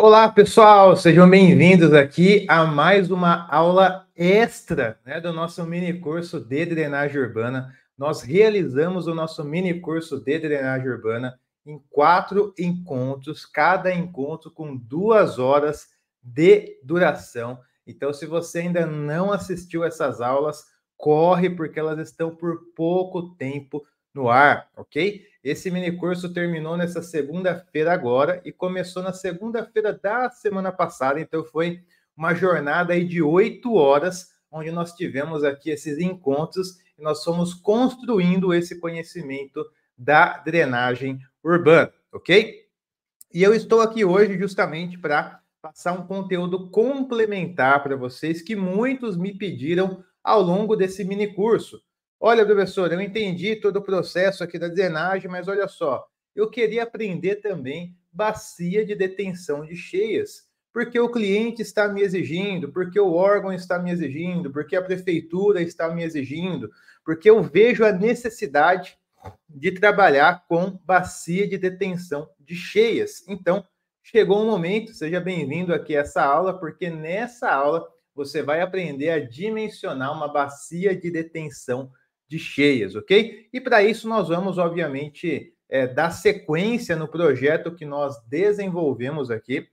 Olá, pessoal, sejam bem-vindos aqui a mais uma aula extra né, do nosso mini curso de drenagem urbana. Nós realizamos o nosso mini curso de drenagem urbana em quatro encontros, cada encontro com duas horas de duração. Então, se você ainda não assistiu essas aulas, corre, porque elas estão por pouco tempo no ar, ok? Esse mini curso terminou nessa segunda-feira agora e começou na segunda-feira da semana passada, então foi uma jornada aí de oito horas, onde nós tivemos aqui esses encontros e nós fomos construindo esse conhecimento da drenagem urbana, ok? E eu estou aqui hoje justamente para passar um conteúdo complementar para vocês que muitos me pediram ao longo desse mini curso. Olha, professor, eu entendi todo o processo aqui da drenagem, mas olha só, eu queria aprender também bacia de detenção de cheias, porque o cliente está me exigindo, porque o órgão está me exigindo, porque a prefeitura está me exigindo, porque eu vejo a necessidade de trabalhar com bacia de detenção de cheias. Então, chegou o momento, seja bem-vindo aqui a essa aula, porque nessa aula você vai aprender a dimensionar uma bacia de detenção de cheias, ok? E para isso nós vamos, obviamente, é, dar sequência no projeto que nós desenvolvemos aqui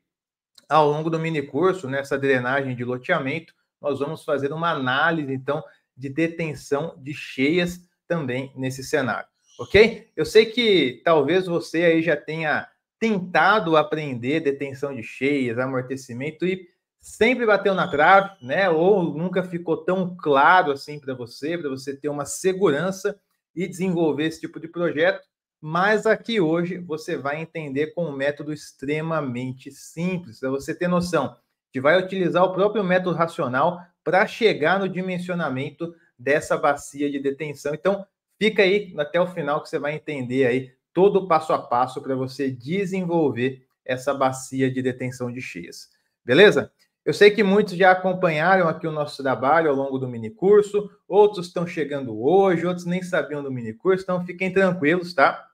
ao longo do mini curso, nessa drenagem de loteamento, nós vamos fazer uma análise, então, de detenção de cheias também nesse cenário, ok? Eu sei que talvez você aí já tenha tentado aprender detenção de cheias, amortecimento e sempre bateu na trave, né? Ou nunca ficou tão claro assim para você, para você ter uma segurança e desenvolver esse tipo de projeto. Mas aqui hoje você vai entender com um método extremamente simples, para você ter noção. Que vai utilizar o próprio método racional para chegar no dimensionamento dessa bacia de detenção. Então, fica aí até o final que você vai entender aí todo o passo a passo para você desenvolver essa bacia de detenção de cheias. Beleza? Eu sei que muitos já acompanharam aqui o nosso trabalho ao longo do mini curso, outros estão chegando hoje, outros nem sabiam do mini curso, então fiquem tranquilos, tá?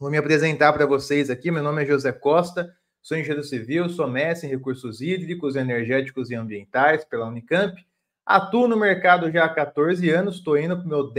Vou me apresentar para vocês aqui. Meu nome é José Costa, sou engenheiro civil, sou mestre em recursos hídricos, energéticos e ambientais pela Unicamp. Atuo no mercado já há 14 anos, estou indo para o meu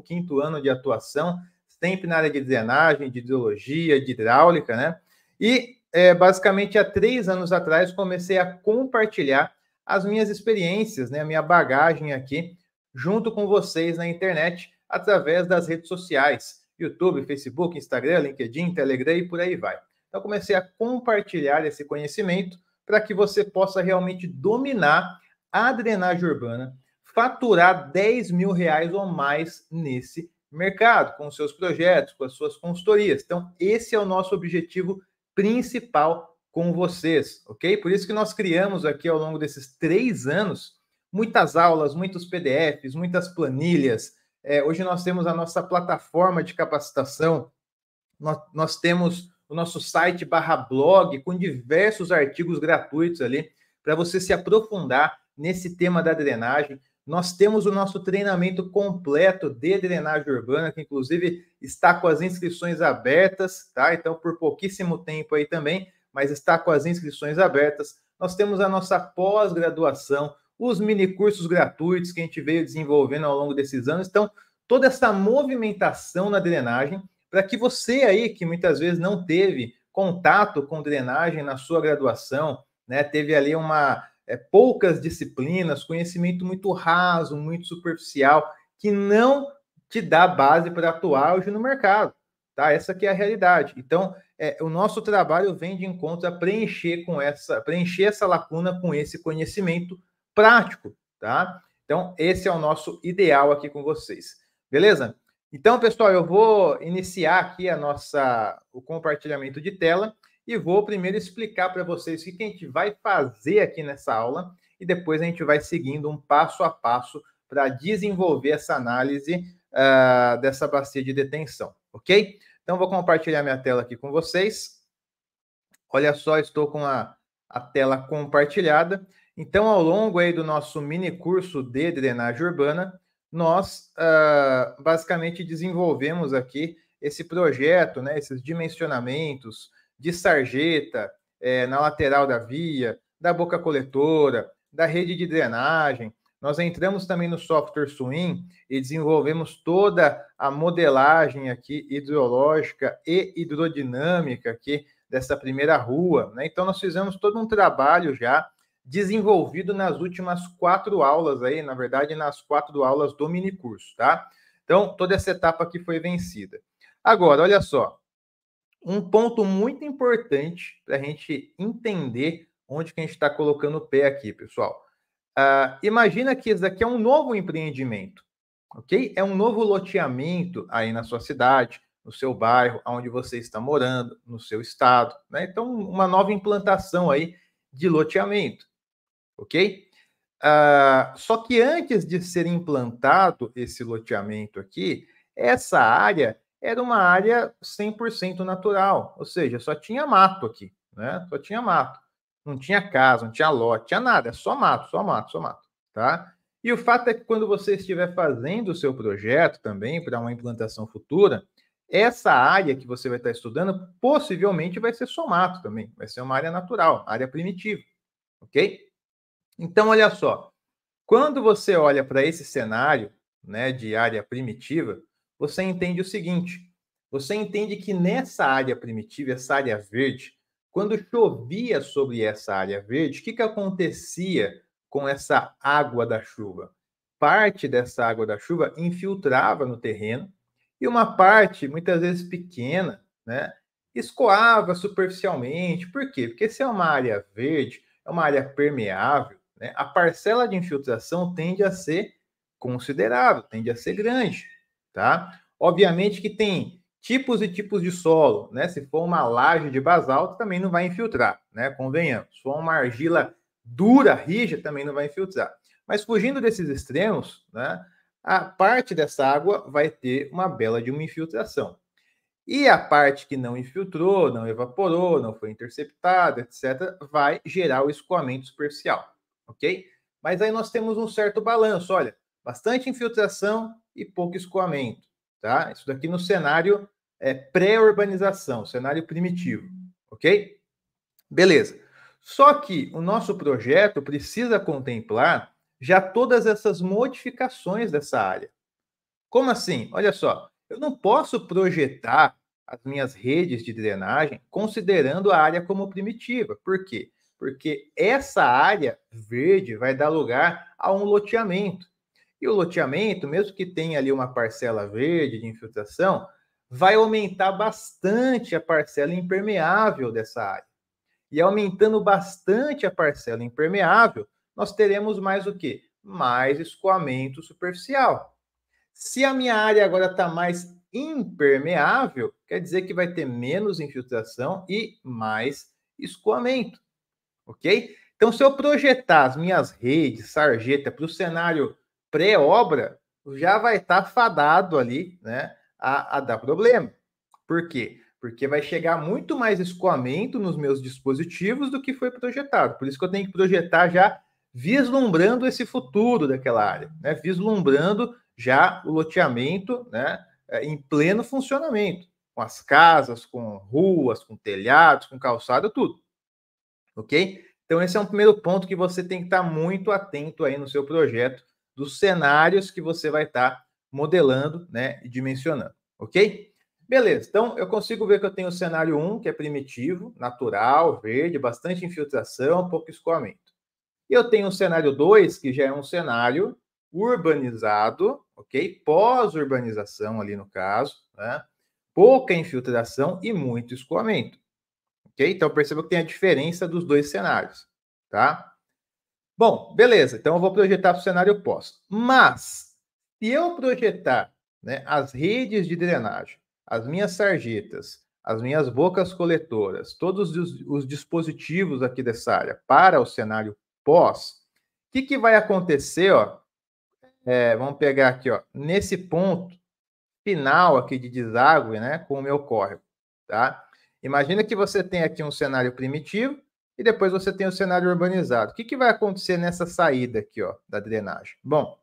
15 ano de atuação, sempre na área de drenagem, de hidrologia, de hidráulica, né? E é, basicamente há três anos atrás, comecei a compartilhar as minhas experiências, né, a minha bagagem aqui, junto com vocês na internet, através das redes sociais, YouTube, Facebook, Instagram, LinkedIn, Telegram e por aí vai. Então, comecei a compartilhar esse conhecimento para que você possa realmente dominar a drenagem urbana, faturar 10 mil reais ou mais nesse mercado, com seus projetos, com as suas consultorias. Então, esse é o nosso objetivo principal com vocês, ok? Por isso que nós criamos aqui ao longo desses três anos muitas aulas, muitos PDFs, muitas planilhas. É, hoje nós temos a nossa plataforma de capacitação, nós, nós temos o nosso site barra blog com diversos artigos gratuitos ali para você se aprofundar nesse tema da drenagem. Nós temos o nosso treinamento completo de drenagem urbana, que inclusive está com as inscrições abertas, tá? Então, por pouquíssimo tempo aí também, mas está com as inscrições abertas. Nós temos a nossa pós-graduação, os minicursos gratuitos que a gente veio desenvolvendo ao longo desses anos. Então, toda essa movimentação na drenagem, para que você aí, que muitas vezes não teve contato com drenagem na sua graduação, né? Teve ali uma é, poucas disciplinas, conhecimento muito raso, muito superficial, que não te dá base para atuar hoje no mercado. Tá? Essa que é a realidade. Então, é, o nosso trabalho vem de encontro a preencher com essa, preencher essa lacuna com esse conhecimento prático. Tá? Então, esse é o nosso ideal aqui com vocês. Beleza? Então, pessoal, eu vou iniciar aqui a nossa, o compartilhamento de tela e vou primeiro explicar para vocês o que a gente vai fazer aqui nessa aula e depois a gente vai seguindo um passo a passo para desenvolver essa análise uh, dessa bacia de detenção, ok? Então, vou compartilhar minha tela aqui com vocês. Olha só, estou com a, a tela compartilhada. Então, ao longo aí do nosso mini curso de drenagem urbana, nós uh, basicamente desenvolvemos aqui esse projeto, né, esses dimensionamentos, de sarjeta é, na lateral da via, da boca coletora, da rede de drenagem. Nós entramos também no software Swim e desenvolvemos toda a modelagem aqui hidrológica e hidrodinâmica aqui dessa primeira rua. Né? Então, nós fizemos todo um trabalho já desenvolvido nas últimas quatro aulas aí, na verdade, nas quatro aulas do minicurso, tá? Então, toda essa etapa aqui foi vencida. Agora, olha só, um ponto muito importante para a gente entender onde que a gente está colocando o pé aqui, pessoal. Uh, imagina que isso daqui é um novo empreendimento, ok? É um novo loteamento aí na sua cidade, no seu bairro, onde você está morando, no seu estado, né? Então, uma nova implantação aí de loteamento, ok? Uh, só que antes de ser implantado esse loteamento aqui, essa área era uma área 100% natural, ou seja, só tinha mato aqui, né? Só tinha mato. Não tinha casa, não tinha lote, tinha nada, só mato, só mato, só mato, tá? E o fato é que quando você estiver fazendo o seu projeto também para uma implantação futura, essa área que você vai estar estudando possivelmente vai ser só mato também, vai ser uma área natural, área primitiva, ok? Então, olha só, quando você olha para esse cenário né, de área primitiva, você entende o seguinte: você entende que nessa área primitiva, essa área verde, quando chovia sobre essa área verde, o que, que acontecia com essa água da chuva? Parte dessa água da chuva infiltrava no terreno e uma parte, muitas vezes pequena, né, escoava superficialmente. Por quê? Porque se é uma área verde, é uma área permeável, né, a parcela de infiltração tende a ser considerável, tende a ser grande tá? Obviamente que tem tipos e tipos de solo, né? Se for uma laje de basalto, também não vai infiltrar, né? Convenhamos. Se for uma argila dura, rija, também não vai infiltrar. Mas fugindo desses extremos, né? A parte dessa água vai ter uma bela de uma infiltração. E a parte que não infiltrou, não evaporou, não foi interceptada, etc., vai gerar o escoamento superficial, ok? Mas aí nós temos um certo balanço, olha, bastante infiltração, e pouco escoamento. Tá? Isso daqui no cenário é, pré-urbanização, cenário primitivo, ok? Beleza. Só que o nosso projeto precisa contemplar já todas essas modificações dessa área. Como assim? Olha só, eu não posso projetar as minhas redes de drenagem considerando a área como primitiva. Por quê? Porque essa área verde vai dar lugar a um loteamento. E o loteamento, mesmo que tenha ali uma parcela verde de infiltração, vai aumentar bastante a parcela impermeável dessa área. E aumentando bastante a parcela impermeável, nós teremos mais o quê? Mais escoamento superficial. Se a minha área agora está mais impermeável, quer dizer que vai ter menos infiltração e mais escoamento, ok? Então, se eu projetar as minhas redes, sarjeta, para o cenário pré-obra, já vai estar tá fadado ali, né, a, a dar problema. Por quê? Porque vai chegar muito mais escoamento nos meus dispositivos do que foi projetado. Por isso que eu tenho que projetar já vislumbrando esse futuro daquela área, né? Vislumbrando já o loteamento, né, é, em pleno funcionamento, com as casas, com ruas, com telhados, com calçada, tudo. OK? Então esse é um primeiro ponto que você tem que estar tá muito atento aí no seu projeto dos cenários que você vai estar tá modelando né, e dimensionando, ok? Beleza, então eu consigo ver que eu tenho o cenário 1, que é primitivo, natural, verde, bastante infiltração, pouco escoamento. E eu tenho o cenário 2, que já é um cenário urbanizado, ok? Pós-urbanização ali no caso, né? pouca infiltração e muito escoamento. Ok? Então perceba que tem a diferença dos dois cenários, tá? Bom, beleza. Então eu vou projetar para o cenário pós. Mas, se eu projetar né, as redes de drenagem, as minhas sarjetas, as minhas bocas coletoras, todos os, os dispositivos aqui dessa área para o cenário pós, o que, que vai acontecer? Ó? É, vamos pegar aqui, ó, nesse ponto final aqui de deságue né, com o meu córrego. Tá? Imagina que você tem aqui um cenário primitivo, e depois você tem o cenário urbanizado. O que, que vai acontecer nessa saída aqui ó, da drenagem? Bom,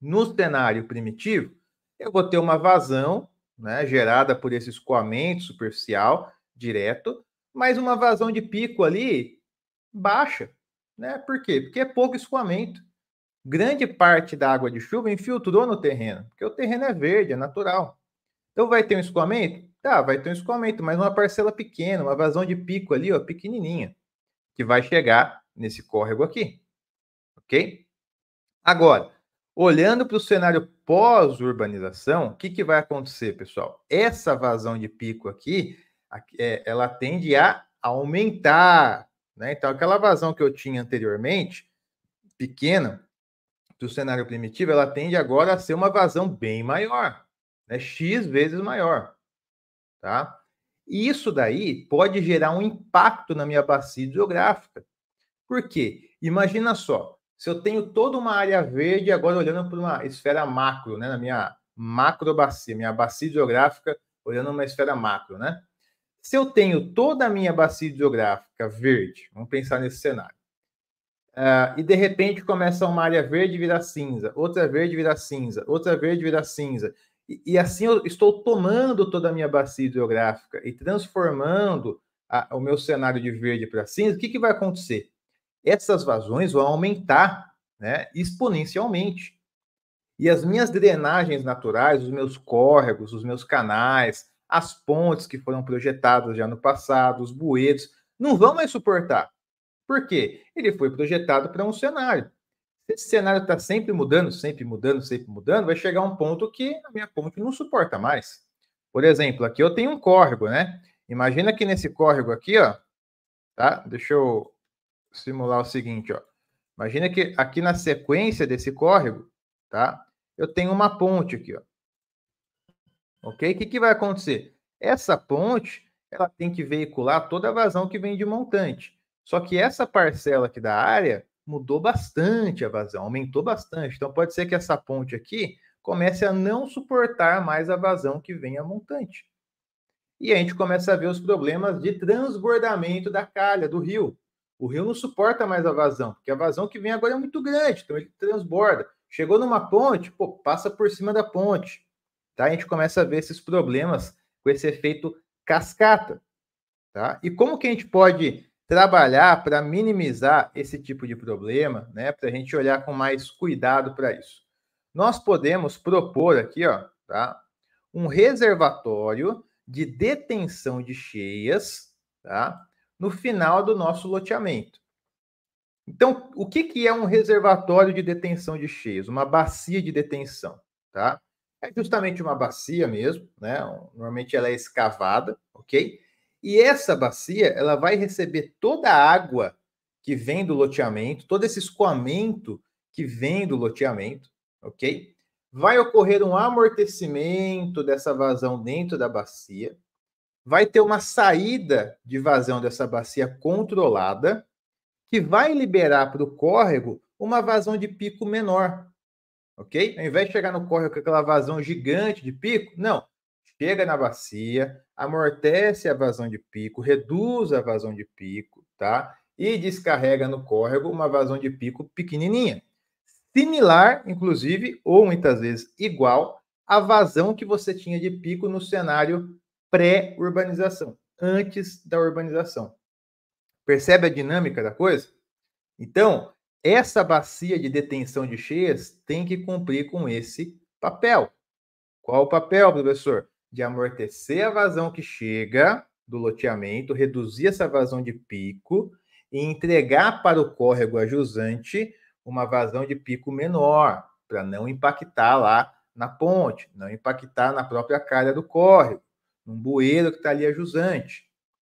no cenário primitivo, eu vou ter uma vazão né, gerada por esse escoamento superficial direto, mas uma vazão de pico ali baixa. Né? Por quê? Porque é pouco escoamento. Grande parte da água de chuva infiltrou no terreno, porque o terreno é verde, é natural. Então vai ter um escoamento? Tá, vai ter um escoamento, mas uma parcela pequena, uma vazão de pico ali, ó, pequenininha, que vai chegar nesse córrego aqui. Ok? Agora, olhando para o cenário pós-urbanização, o que, que vai acontecer, pessoal? Essa vazão de pico aqui, é, ela tende a aumentar. Né? Então, aquela vazão que eu tinha anteriormente, pequena, do cenário primitivo, ela tende agora a ser uma vazão bem maior, né? X vezes maior tá? E isso daí pode gerar um impacto na minha bacia hidrográfica. Por quê? Imagina só, se eu tenho toda uma área verde, agora olhando para uma esfera macro, né, na minha macro bacia, minha bacia hidrográfica, olhando uma esfera macro, né? Se eu tenho toda a minha bacia hidrográfica verde, vamos pensar nesse cenário, uh, e de repente começa uma área verde virar cinza, outra verde virar cinza, outra verde virar cinza, e, e assim eu estou tomando toda a minha bacia hidrográfica e transformando a, o meu cenário de verde para cinza. O que, que vai acontecer? Essas vazões vão aumentar né, exponencialmente. E as minhas drenagens naturais, os meus córregos, os meus canais, as pontes que foram projetadas já no passado, os bueiros, não vão mais suportar. Por quê? Ele foi projetado para um cenário esse cenário está sempre mudando, sempre mudando, sempre mudando, vai chegar um ponto que a minha ponte não suporta mais. Por exemplo, aqui eu tenho um córrego, né? Imagina que nesse córrego aqui, ó, tá? Deixa eu simular o seguinte, ó. Imagina que aqui na sequência desse córrego, tá? Eu tenho uma ponte aqui, ó. Ok? O que, que vai acontecer? Essa ponte, ela tem que veicular toda a vazão que vem de montante. Só que essa parcela aqui da área, mudou bastante a vazão, aumentou bastante. Então pode ser que essa ponte aqui comece a não suportar mais a vazão que vem a montante. E a gente começa a ver os problemas de transbordamento da calha do rio. O rio não suporta mais a vazão, porque a vazão que vem agora é muito grande, então ele transborda. Chegou numa ponte, pô, passa por cima da ponte. Tá? A gente começa a ver esses problemas com esse efeito cascata. Tá? E como que a gente pode trabalhar para minimizar esse tipo de problema, né? Para a gente olhar com mais cuidado para isso. Nós podemos propor aqui, ó, tá? Um reservatório de detenção de cheias, tá? No final do nosso loteamento. Então, o que, que é um reservatório de detenção de cheias? Uma bacia de detenção, tá? É justamente uma bacia mesmo, né? Normalmente ela é escavada, ok? E essa bacia, ela vai receber toda a água que vem do loteamento, todo esse escoamento que vem do loteamento, ok? Vai ocorrer um amortecimento dessa vazão dentro da bacia, vai ter uma saída de vazão dessa bacia controlada, que vai liberar para o córrego uma vazão de pico menor, ok? Ao invés de chegar no córrego com aquela vazão gigante de pico, não, chega na bacia, amortece a vazão de pico, reduz a vazão de pico, tá? E descarrega no córrego uma vazão de pico pequenininha. Similar, inclusive, ou muitas vezes igual, à vazão que você tinha de pico no cenário pré-urbanização, antes da urbanização. Percebe a dinâmica da coisa? Então, essa bacia de detenção de cheias tem que cumprir com esse papel. Qual o papel, professor? de amortecer a vazão que chega do loteamento, reduzir essa vazão de pico e entregar para o córrego ajusante uma vazão de pico menor, para não impactar lá na ponte, não impactar na própria cara do córrego, num bueiro que está ali ajusante,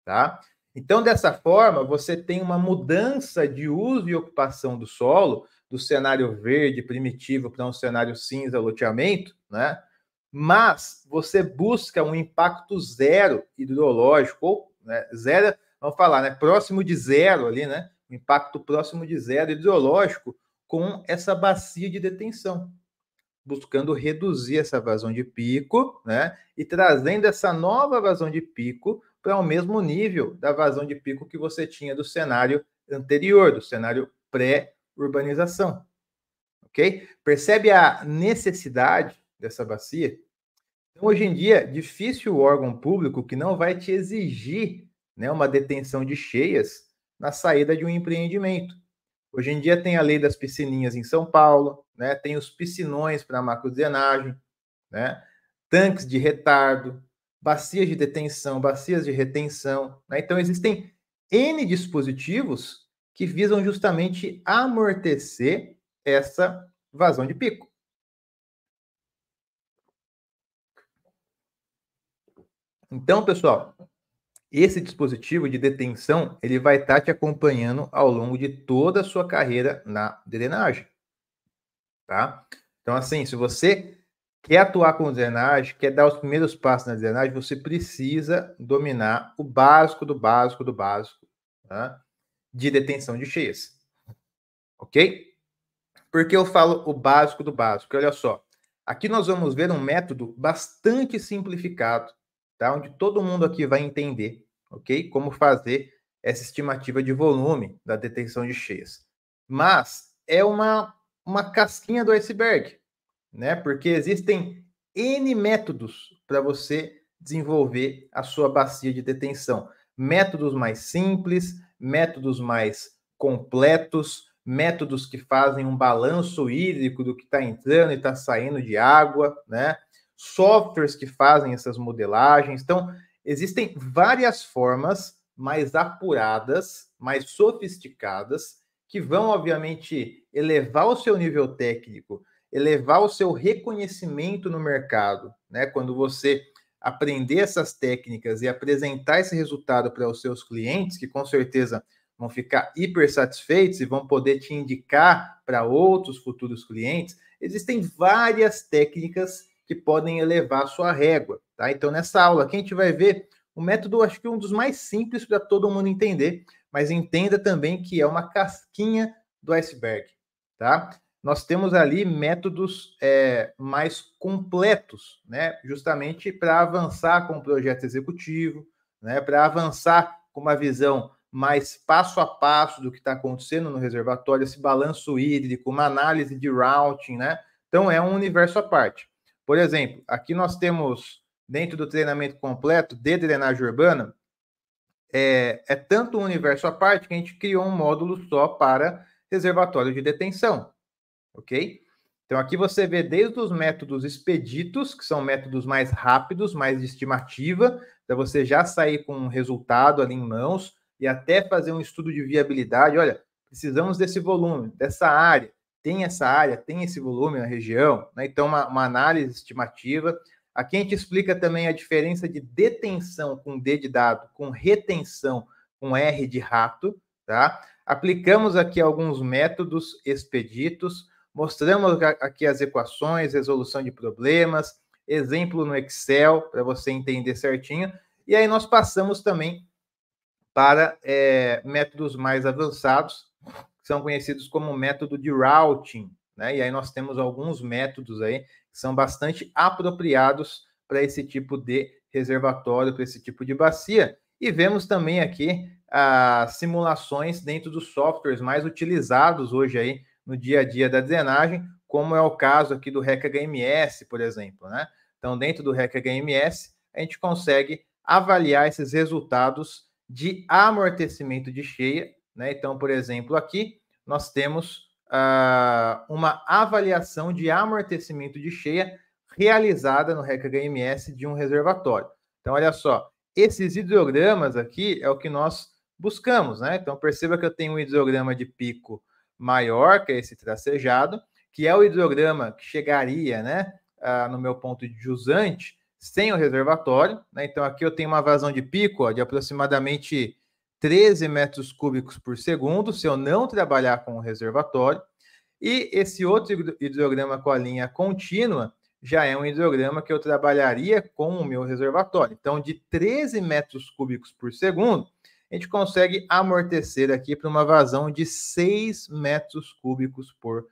tá? Então, dessa forma, você tem uma mudança de uso e ocupação do solo, do cenário verde primitivo para um cenário cinza loteamento, né? mas você busca um impacto zero hidrológico, ou né, zero, vamos falar, né, próximo de zero ali, né, um impacto próximo de zero hidrológico com essa bacia de detenção, buscando reduzir essa vazão de pico, né, e trazendo essa nova vazão de pico para o mesmo nível da vazão de pico que você tinha do cenário anterior, do cenário pré-urbanização. Ok? Percebe a necessidade dessa bacia. Então, hoje em dia, é difícil o órgão público que não vai te exigir né, uma detenção de cheias na saída de um empreendimento. Hoje em dia tem a lei das piscininhas em São Paulo, né, tem os piscinões para macrozenagem, né, tanques de retardo, bacias de detenção, bacias de retenção. Né? Então, existem N dispositivos que visam justamente amortecer essa vazão de pico. Então, pessoal, esse dispositivo de detenção ele vai estar tá te acompanhando ao longo de toda a sua carreira na drenagem, tá? Então, assim, se você quer atuar com drenagem, quer dar os primeiros passos na drenagem, você precisa dominar o básico do básico do básico tá? de detenção de cheias, ok? Porque eu falo o básico do básico. Olha só, aqui nós vamos ver um método bastante simplificado tá? onde todo mundo aqui vai entender ok? como fazer essa estimativa de volume da detecção de cheias. Mas é uma, uma casquinha do iceberg, né? porque existem N métodos para você desenvolver a sua bacia de detenção. Métodos mais simples, métodos mais completos, métodos que fazem um balanço hídrico do que está entrando e está saindo de água, né? softwares que fazem essas modelagens. Então, existem várias formas mais apuradas, mais sofisticadas, que vão, obviamente, elevar o seu nível técnico, elevar o seu reconhecimento no mercado. Né? Quando você aprender essas técnicas e apresentar esse resultado para os seus clientes, que com certeza vão ficar hiper satisfeitos e vão poder te indicar para outros futuros clientes. Existem várias técnicas que podem elevar a sua régua. Tá? Então, nessa aula aqui, a gente vai ver um método, acho que um dos mais simples para todo mundo entender, mas entenda também que é uma casquinha do iceberg. Tá? Nós temos ali métodos é, mais completos, né? justamente para avançar com o projeto executivo, né? para avançar com uma visão mais passo a passo do que está acontecendo no reservatório, esse balanço hídrico, uma análise de routing, né? Então é um universo à parte. Por exemplo, aqui nós temos, dentro do treinamento completo de drenagem urbana, é, é tanto um universo à parte que a gente criou um módulo só para reservatório de detenção, ok? Então aqui você vê desde os métodos expeditos, que são métodos mais rápidos, mais de estimativa, para você já sair com um resultado ali em mãos e até fazer um estudo de viabilidade. Olha, precisamos desse volume, dessa área tem essa área, tem esse volume na região, né? então uma, uma, análise estimativa. Aqui a gente explica também a diferença de detenção com D de dado, com retenção com R de rato, tá? Aplicamos aqui alguns métodos expeditos, mostramos aqui as equações, resolução de problemas, exemplo no Excel, para você entender certinho, e aí nós passamos também para é, métodos mais avançados, são conhecidos como método de routing, né? E aí nós temos alguns métodos aí que são bastante apropriados para esse tipo de reservatório, para esse tipo de bacia. E vemos também aqui as simulações dentro dos softwares mais utilizados hoje aí no dia a dia da drenagem, como é o caso aqui do RECAGMS, por exemplo, né? Então, dentro do RECAGMS a gente consegue avaliar esses resultados de amortecimento de cheia né? Então, por exemplo, aqui nós temos uh, uma avaliação de amortecimento de cheia realizada no RECA-HMS de um reservatório. Então, olha só, esses hidrogramas aqui é o que nós buscamos, né? Então, perceba que eu tenho um hidrograma de pico maior, que é esse tracejado, que é o hidrograma que chegaria, né, uh, no meu ponto de jusante, sem o reservatório, né? Então, aqui eu tenho uma vazão de pico ó, de aproximadamente 13 metros cúbicos por segundo, se eu não trabalhar com o reservatório. E esse outro hidrograma com a linha contínua já é um hidrograma que eu trabalharia com o meu reservatório. Então, de 13 metros cúbicos por segundo, a gente consegue amortecer aqui para uma vazão de 6 metros cúbicos por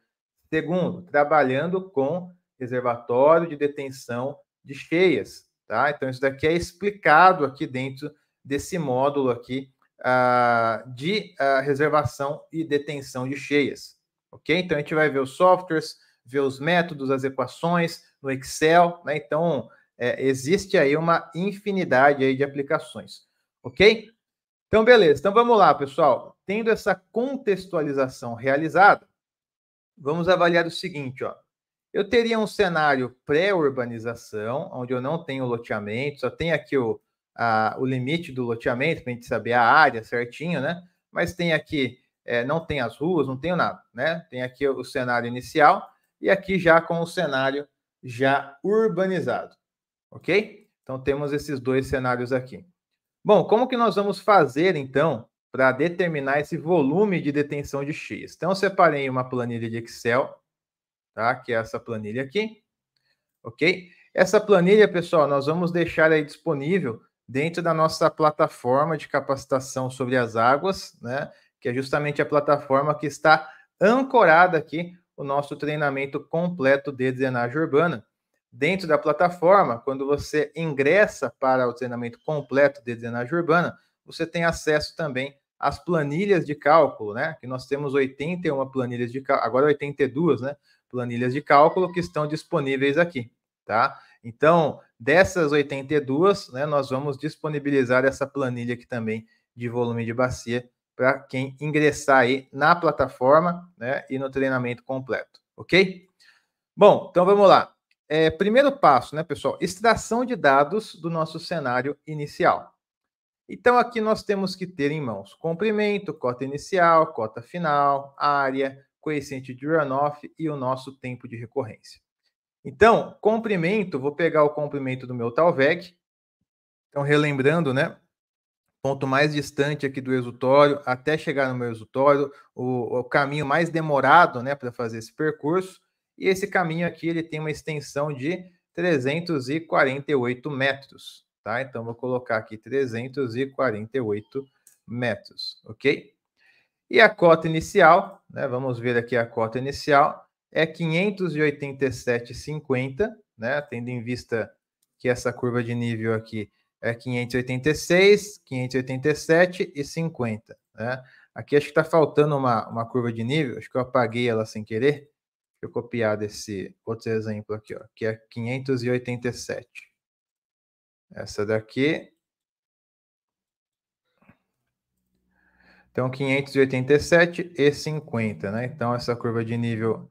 segundo, trabalhando com reservatório de detenção de cheias. Tá? Então, isso daqui é explicado aqui dentro desse módulo aqui uh, de uh, reservação e detenção de cheias. Ok? Então a gente vai ver os softwares, ver os métodos, as equações no Excel, né? Então é, existe aí uma infinidade aí de aplicações. Ok? Então, beleza. Então vamos lá, pessoal. Tendo essa contextualização realizada, vamos avaliar o seguinte, ó. Eu teria um cenário pré-urbanização, onde eu não tenho loteamento, só tem aqui o, a, o limite do loteamento, para a gente saber a área certinho, né? Mas tem aqui, é, não tem as ruas, não tem nada, né? Tem aqui o cenário inicial e aqui já com o cenário já urbanizado, ok? Então temos esses dois cenários aqui. Bom, como que nós vamos fazer então para determinar esse volume de detenção de X? Então separei uma planilha de Excel, tá? Que é essa planilha aqui, ok? Essa planilha, pessoal, nós vamos deixar aí disponível dentro da nossa plataforma de capacitação sobre as águas, né? Que é justamente a plataforma que está ancorada aqui o nosso treinamento completo de drenagem urbana. Dentro da plataforma, quando você ingressa para o treinamento completo de drenagem urbana, você tem acesso também às planilhas de cálculo, né? Que nós temos 81 planilhas de cálculo, agora 82, né? Planilhas de cálculo que estão disponíveis aqui, tá? Então, dessas 82, né, nós vamos disponibilizar essa planilha aqui também de volume de bacia para quem ingressar aí na plataforma né, e no treinamento completo, ok? Bom, então vamos lá. É, primeiro passo, né, pessoal? Extração de dados do nosso cenário inicial. Então, aqui nós temos que ter em mãos comprimento, cota inicial, cota final, área, coeficiente de runoff e o nosso tempo de recorrência. Então, comprimento, vou pegar o comprimento do meu Talvec. Então, relembrando, né? Ponto mais distante aqui do exutório até chegar no meu exutório, o, o caminho mais demorado, né, para fazer esse percurso. E esse caminho aqui, ele tem uma extensão de 348 metros, tá? Então, vou colocar aqui 348 metros, ok? E a cota inicial, né? Vamos ver aqui a cota inicial é 587,50, né? Tendo em vista que essa curva de nível aqui é 586, 587 e 50, né? Aqui acho que está faltando uma, uma curva de nível, acho que eu apaguei ela sem querer. Deixa eu copiar desse outro exemplo aqui, ó, que é 587. Essa daqui. Então, 587 e 50, né? Então, essa curva de nível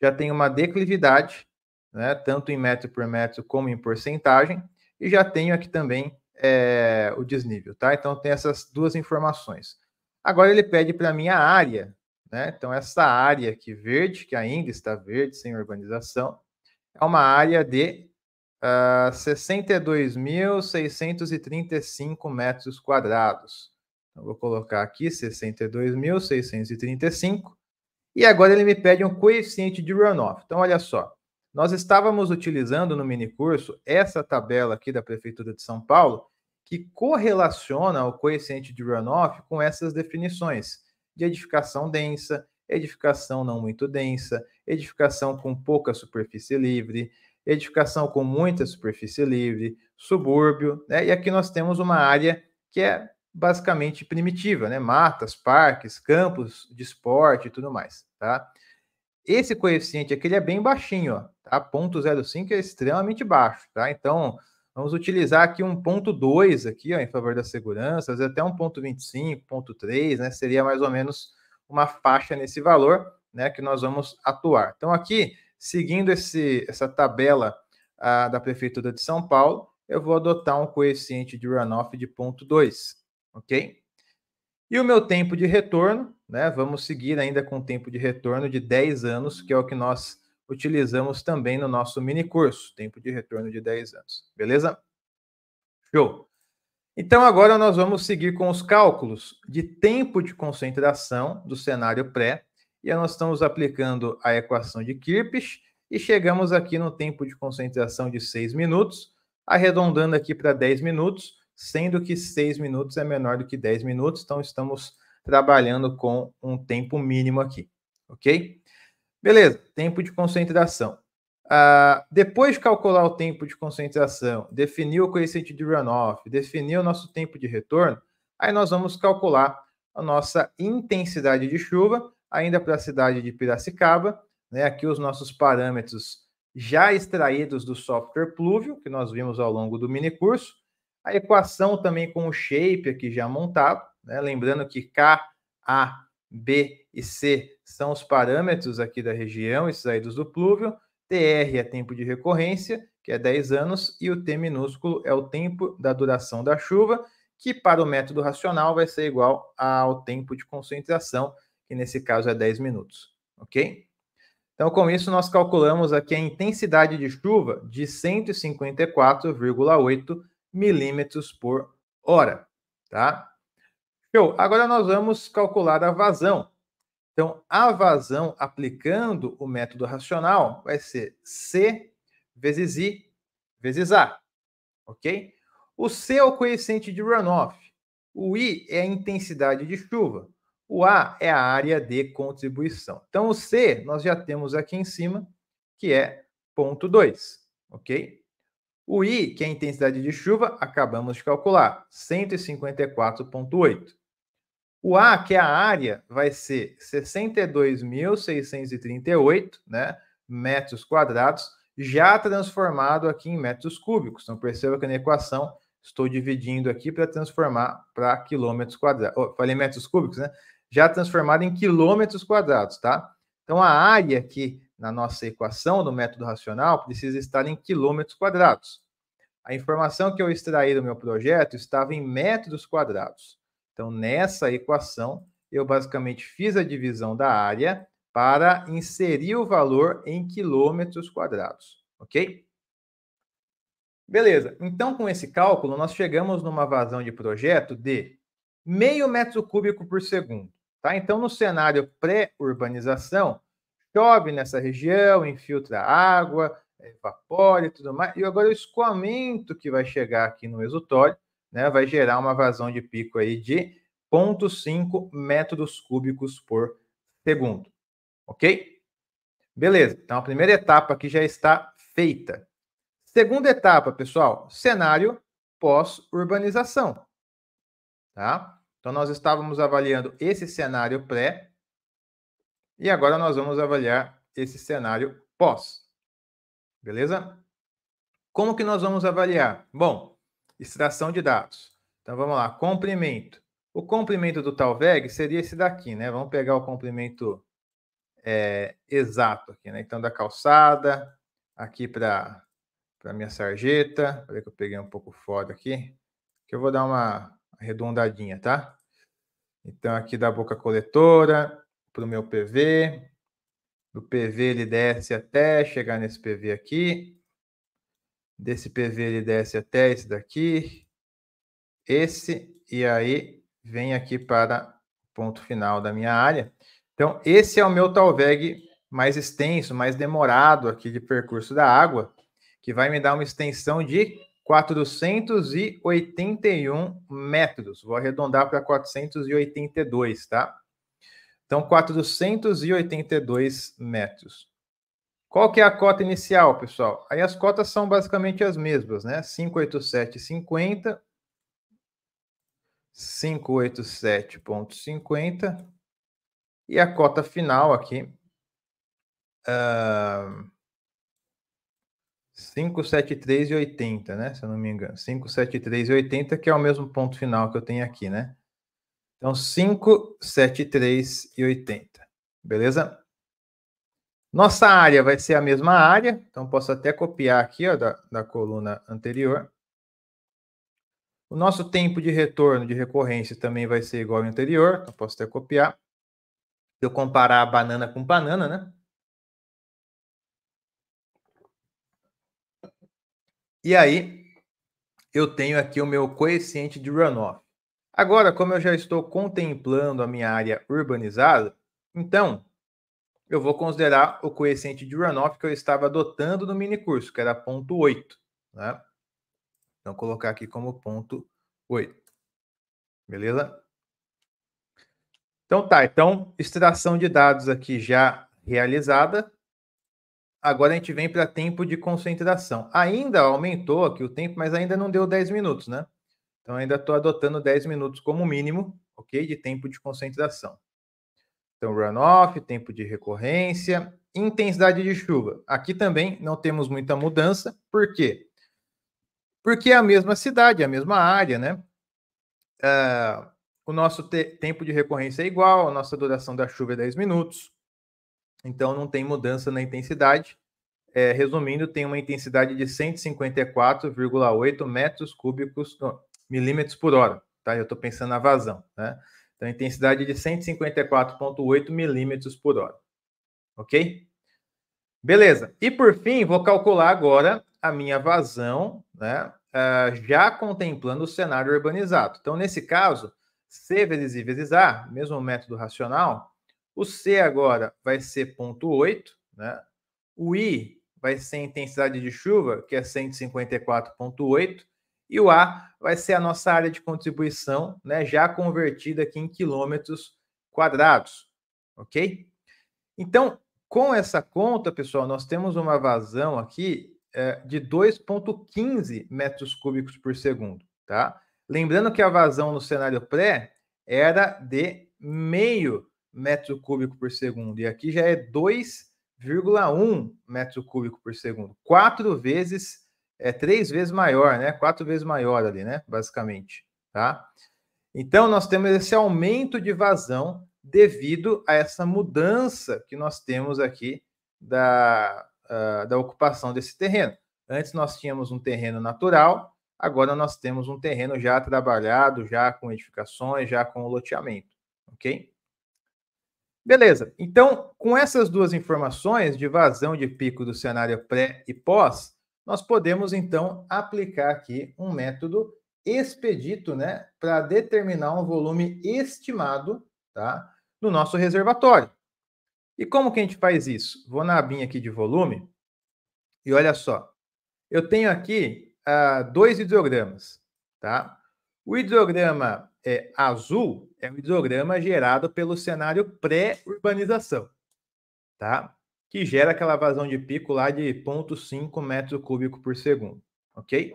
já tem uma declividade, né, tanto em metro por metro como em porcentagem, e já tenho aqui também é, o desnível, tá? Então tem essas duas informações. Agora ele pede para mim a área, né? Então essa área aqui verde, que ainda está verde, sem urbanização, é uma área de uh, ah, 62.635 metros quadrados. Então, vou colocar aqui 62.635 e agora ele me pede um coeficiente de runoff. Então, olha só. Nós estávamos utilizando no mini-curso essa tabela aqui da Prefeitura de São Paulo, que correlaciona o coeficiente de runoff com essas definições de edificação densa, edificação não muito densa, edificação com pouca superfície livre, edificação com muita superfície livre, subúrbio, né? E aqui nós temos uma área que é basicamente primitiva, né? Matas, parques, campos de esporte e tudo mais, tá? Esse coeficiente aqui ele é bem baixinho, ó, tá? 0.05 é extremamente baixo, tá? Então, vamos utilizar aqui um 1.2 aqui, ó, em favor da segurança, até 1.25, 1.3, né? Seria mais ou menos uma faixa nesse valor, né, que nós vamos atuar. Então, aqui, seguindo esse, essa tabela a, ah, da Prefeitura de São Paulo, eu vou adotar um coeficiente de runoff de ok? E o meu tempo de retorno, né? Vamos seguir ainda com o tempo de retorno de 10 anos, que é o que nós utilizamos também no nosso mini curso, tempo de retorno de 10 anos, beleza? Show! Então agora nós vamos seguir com os cálculos de tempo de concentração do cenário pré, e nós estamos aplicando a equação de Kirpich e chegamos aqui no tempo de concentração de 6 minutos, arredondando aqui para 10 minutos, sendo que 6 minutos é menor do que 10 minutos, então estamos trabalhando com um tempo mínimo aqui, ok? Beleza, tempo de concentração. Uh, depois de calcular o tempo de concentração, definir o coeficiente de runoff, definir o nosso tempo de retorno, aí nós vamos calcular a nossa intensidade de chuva, ainda para a cidade de Piracicaba, né? aqui os nossos parâmetros já extraídos do software Pluvio, que nós vimos ao longo do mini curso, a equação também com o shape aqui já montado, né? lembrando que K, A, B e C são os parâmetros aqui da região, esses aí dos do plúvio. TR é tempo de recorrência, que é 10 anos, e o T minúsculo é o tempo da duração da chuva, que para o método racional vai ser igual ao tempo de concentração, que nesse caso é 10 minutos, ok? Então, com isso, nós calculamos aqui a intensidade de chuva de 154,8 milímetros por hora, tá? Show. Agora nós vamos calcular a vazão. Então, a vazão aplicando o método racional vai ser C vezes I vezes A, ok? O C é o coeficiente de runoff, o I é a intensidade de chuva, o A é a área de contribuição. Então, o C nós já temos aqui em cima, que é ponto 2, ok? O I, que é a intensidade de chuva, acabamos de calcular, 154,8. O A, que é a área, vai ser 62.638 né, metros quadrados, já transformado aqui em metros cúbicos. Então, perceba que na equação estou dividindo aqui para transformar para quilômetros quadrados. Oh, falei metros cúbicos, né? Já transformado em quilômetros quadrados, tá? Então, a área que na nossa equação do método racional precisa estar em quilômetros quadrados. A informação que eu extraí do meu projeto estava em metros quadrados. Então, nessa equação, eu basicamente fiz a divisão da área para inserir o valor em quilômetros quadrados, ok? Beleza, então com esse cálculo nós chegamos numa vazão de projeto de meio metro cúbico por segundo, tá? Então no cenário pré-urbanização, chove nessa região, infiltra água, evapora e tudo mais. E agora o escoamento que vai chegar aqui no exutório, né, vai gerar uma vazão de pico aí de 0,5 metros cúbicos por segundo. Ok? Beleza. Então a primeira etapa aqui já está feita. Segunda etapa, pessoal, cenário pós-urbanização. Tá? Então nós estávamos avaliando esse cenário pré e agora nós vamos avaliar esse cenário pós. Beleza? Como que nós vamos avaliar? Bom, extração de dados. Então vamos lá, comprimento. O comprimento do Talveg seria esse daqui, né? Vamos pegar o comprimento é, exato aqui, né? Então da calçada aqui para para minha sarjeta. Peraí que eu peguei um pouco fora aqui, que eu vou dar uma arredondadinha, tá? Então aqui da boca coletora, para o meu PV. Do PV ele desce até chegar nesse PV aqui. Desse PV ele desce até esse daqui. Esse, e aí vem aqui para o ponto final da minha área. Então, esse é o meu talveg mais extenso, mais demorado aqui de percurso da água, que vai me dar uma extensão de 481 metros. Vou arredondar para 482, tá? Então, 482 metros. Qual que é a cota inicial, pessoal? Aí as cotas são basicamente as mesmas, né? 587,50, 587,50 e a cota final aqui, uh, ah, 573,80, né? Se eu não me engano, 573,80 que é o mesmo ponto final que eu tenho aqui, né? Então, 5, 7, 3 e 80. Beleza? Nossa área vai ser a mesma área, então posso até copiar aqui ó, da, da coluna anterior. O nosso tempo de retorno de recorrência também vai ser igual ao anterior, então posso até copiar. Se eu comparar banana com banana, né? E aí, eu tenho aqui o meu coeficiente de runoff. Agora, como eu já estou contemplando a minha área urbanizada, então eu vou considerar o coeficiente de runoff que eu estava adotando no mini curso, que era ponto 8. Né? Então, colocar aqui como ponto 8. Beleza? Então tá, então extração de dados aqui já realizada. Agora a gente vem para tempo de concentração. Ainda aumentou aqui o tempo, mas ainda não deu 10 minutos, né? Então, ainda estou adotando 10 minutos como mínimo, ok? De tempo de concentração. Então, runoff, tempo de recorrência, intensidade de chuva. Aqui também não temos muita mudança. Por quê? Porque é a mesma cidade, é a mesma área, né? Uh, o nosso te tempo de recorrência é igual, a nossa duração da chuva é 10 minutos. Então, não tem mudança na intensidade. É, resumindo, tem uma intensidade de 154,8 metros cúbicos, milímetros por hora, tá? Eu estou pensando na vazão, né? Então, intensidade é de 154,8 milímetros por hora, ok? Beleza. E por fim, vou calcular agora a minha vazão, né? Uh, já contemplando o cenário urbanizado. Então, nesse caso, C vezes I vezes A, mesmo método racional, o C agora vai ser 0,8, né? O I vai ser a intensidade de chuva, que é 154,8, e o A vai ser a nossa área de contribuição, né, já convertida aqui em quilômetros quadrados, ok? Então, com essa conta, pessoal, nós temos uma vazão aqui é, de 2,15 metros cúbicos por segundo, tá? Lembrando que a vazão no cenário pré era de meio metro cúbico por segundo, e aqui já é 2,1 metro cúbico por segundo, quatro vezes é três vezes maior, né? Quatro vezes maior ali, né? Basicamente, tá? Então, nós temos esse aumento de vazão devido a essa mudança que nós temos aqui da, uh, da ocupação desse terreno. Antes nós tínhamos um terreno natural, agora nós temos um terreno já trabalhado, já com edificações, já com loteamento, ok? Beleza, então com essas duas informações de vazão de pico do cenário pré e pós, nós podemos então aplicar aqui um método expedito, né, para determinar um volume estimado, tá, do nosso reservatório. E como que a gente faz isso? Vou na abinha aqui de volume e olha só, eu tenho aqui ah, dois hidrogramas, tá? O hidrograma é, azul é um hidrograma gerado pelo cenário pré-urbanização, tá? que gera aquela vazão de pico lá de 0,5 metro cúbico por segundo, ok?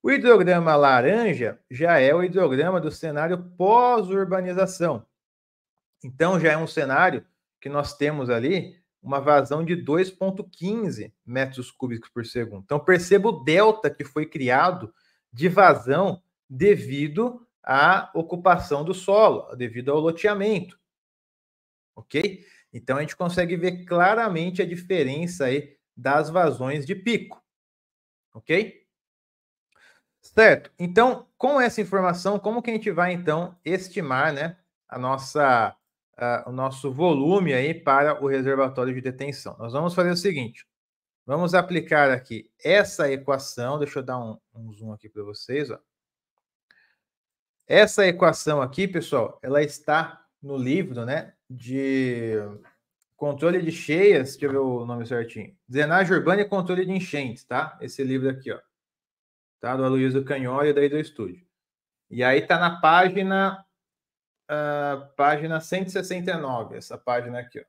O hidrograma laranja já é o hidrograma do cenário pós-urbanização. Então, já é um cenário que nós temos ali uma vazão de 2,15 metros cúbicos por segundo. Então, perceba o delta que foi criado de vazão devido à ocupação do solo, devido ao loteamento. Ok? Então a gente consegue ver claramente a diferença aí das vazões de pico. OK? Certo. Então, com essa informação, como que a gente vai então estimar, né, a nossa uh, o nosso volume aí para o reservatório de detenção? Nós vamos fazer o seguinte. Vamos aplicar aqui essa equação, deixa eu dar um, um zoom aqui para vocês, ó. Essa equação aqui, pessoal, ela está no livro, né? de controle de cheias, deixa eu ver o nome certinho. Drenagem urbana e controle de enchentes, tá? Esse livro aqui, ó. Tá? Do Aloysio Canhó e da do Estúdio. E aí tá na página uh, página 169, essa página aqui, ó.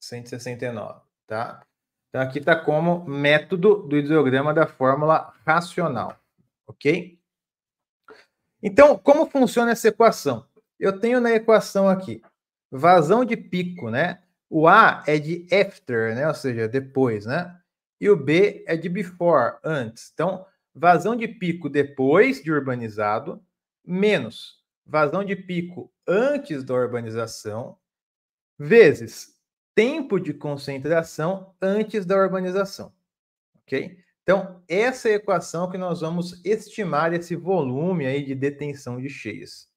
169, tá? Então aqui tá como método do hidrograma da fórmula racional, OK? Então, como funciona essa equação? Eu tenho na equação aqui Vazão de pico, né? O A é de after, né? Ou seja, depois, né? E o B é de before, antes. Então, vazão de pico depois de urbanizado, menos vazão de pico antes da urbanização, vezes tempo de concentração antes da urbanização. Ok? Então, essa é a equação que nós vamos estimar esse volume aí de detenção de cheias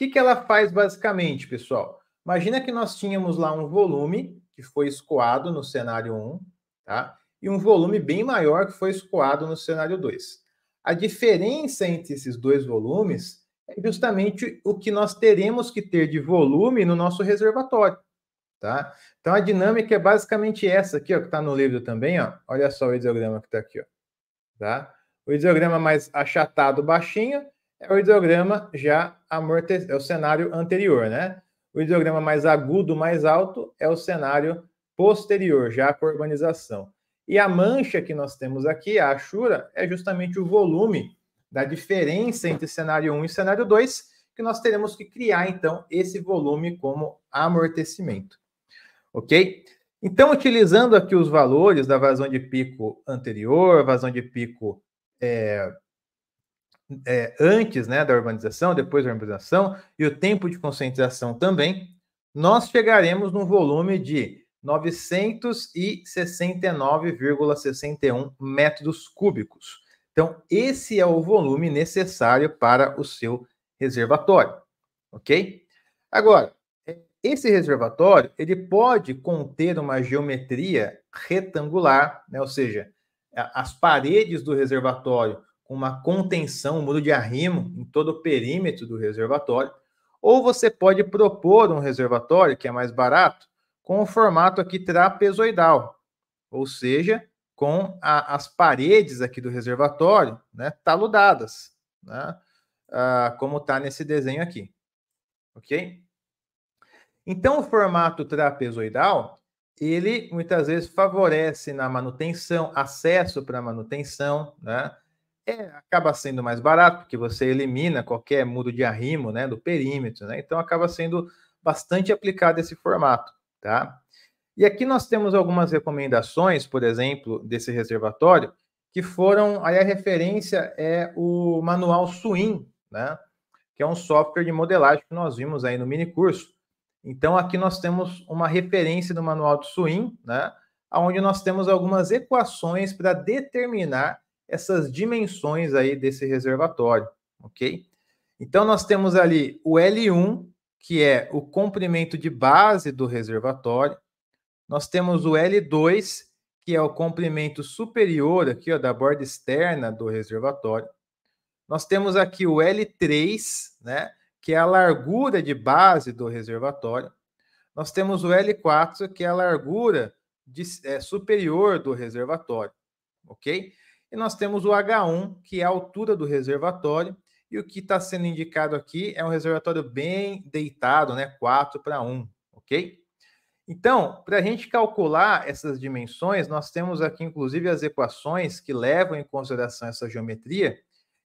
que, que ela faz basicamente, pessoal? Imagina que nós tínhamos lá um volume que foi escoado no cenário 1, tá? E um volume bem maior que foi escoado no cenário 2. A diferença entre esses dois volumes é justamente o que nós teremos que ter de volume no nosso reservatório, tá? Então a dinâmica é basicamente essa aqui, ó, que está no livro também, ó. Olha só o ideograma que está aqui, ó, tá? O ideograma mais achatado, baixinho, é o hidrograma já amortecido, é o cenário anterior, né? O hidrograma mais agudo, mais alto, é o cenário posterior, já com a urbanização. E a mancha que nós temos aqui, a achura, é justamente o volume da diferença entre cenário 1 e cenário 2, que nós teremos que criar, então, esse volume como amortecimento. Ok? Então, utilizando aqui os valores da vazão de pico anterior, vazão de pico é, é, antes né, da urbanização, depois da urbanização, e o tempo de conscientização também, nós chegaremos num volume de 969,61 metros cúbicos. Então, esse é o volume necessário para o seu reservatório, ok? Agora, esse reservatório ele pode conter uma geometria retangular, né? ou seja, as paredes do reservatório uma contenção, um muro de arrimo em todo o perímetro do reservatório, ou você pode propor um reservatório, que é mais barato, com o formato aqui trapezoidal, ou seja, com a, as paredes aqui do reservatório né, taludadas, né, ah, como está nesse desenho aqui. Ok? Então, o formato trapezoidal, ele muitas vezes favorece na manutenção, acesso para manutenção, né? É, acaba sendo mais barato, porque você elimina qualquer muro de arrimo né, do perímetro, né? Então acaba sendo bastante aplicado esse formato, tá? E aqui nós temos algumas recomendações, por exemplo, desse reservatório, que foram, aí a referência é o manual Swim, né? Que é um software de modelagem que nós vimos aí no mini curso. Então aqui nós temos uma referência do manual do Swim, né? Onde nós temos algumas equações para determinar essas dimensões aí desse reservatório, ok? Então, nós temos ali o L1, que é o comprimento de base do reservatório. Nós temos o L2, que é o comprimento superior aqui, ó, da borda externa do reservatório. Nós temos aqui o L3, né, que é a largura de base do reservatório. Nós temos o L4, que é a largura de, é, superior do reservatório, ok? E nós temos o H1, que é a altura do reservatório, e o que está sendo indicado aqui é um reservatório bem deitado, né? 4 para 1, ok? Então, para a gente calcular essas dimensões, nós temos aqui, inclusive, as equações que levam em consideração essa geometria.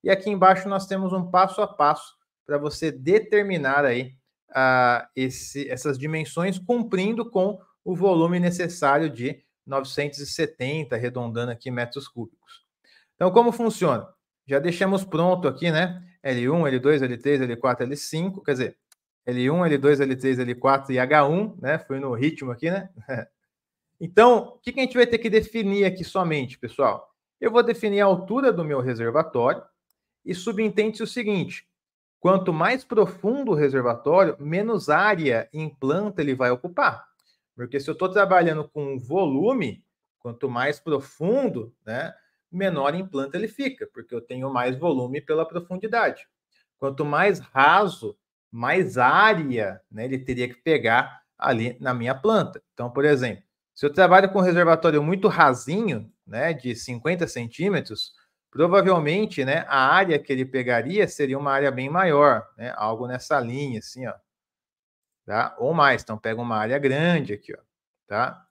E aqui embaixo nós temos um passo a passo para você determinar aí uh, esse, essas dimensões, cumprindo com o volume necessário de 970, arredondando aqui metros cúbicos. Então, como funciona? Já deixamos pronto aqui, né? L1, L2, L3, L4, L5, quer dizer, L1, L2, L3, L4 e H1, né? Foi no ritmo aqui, né? então, o que, a gente vai ter que definir aqui somente, pessoal? Eu vou definir a altura do meu reservatório e subentende-se o seguinte: quanto mais profundo o reservatório, menos área em planta ele vai ocupar. Porque se eu estou trabalhando com volume, quanto mais profundo, né? menor em planta ele fica, porque eu tenho mais volume pela profundidade. Quanto mais raso, mais área né, ele teria que pegar ali na minha planta. Então, por exemplo, se eu trabalho com um reservatório muito rasinho, né, de 50 centímetros, provavelmente né, a área que ele pegaria seria uma área bem maior, né, algo nessa linha, assim, ó, tá? ou mais. Então, pega uma área grande aqui, ó, tá?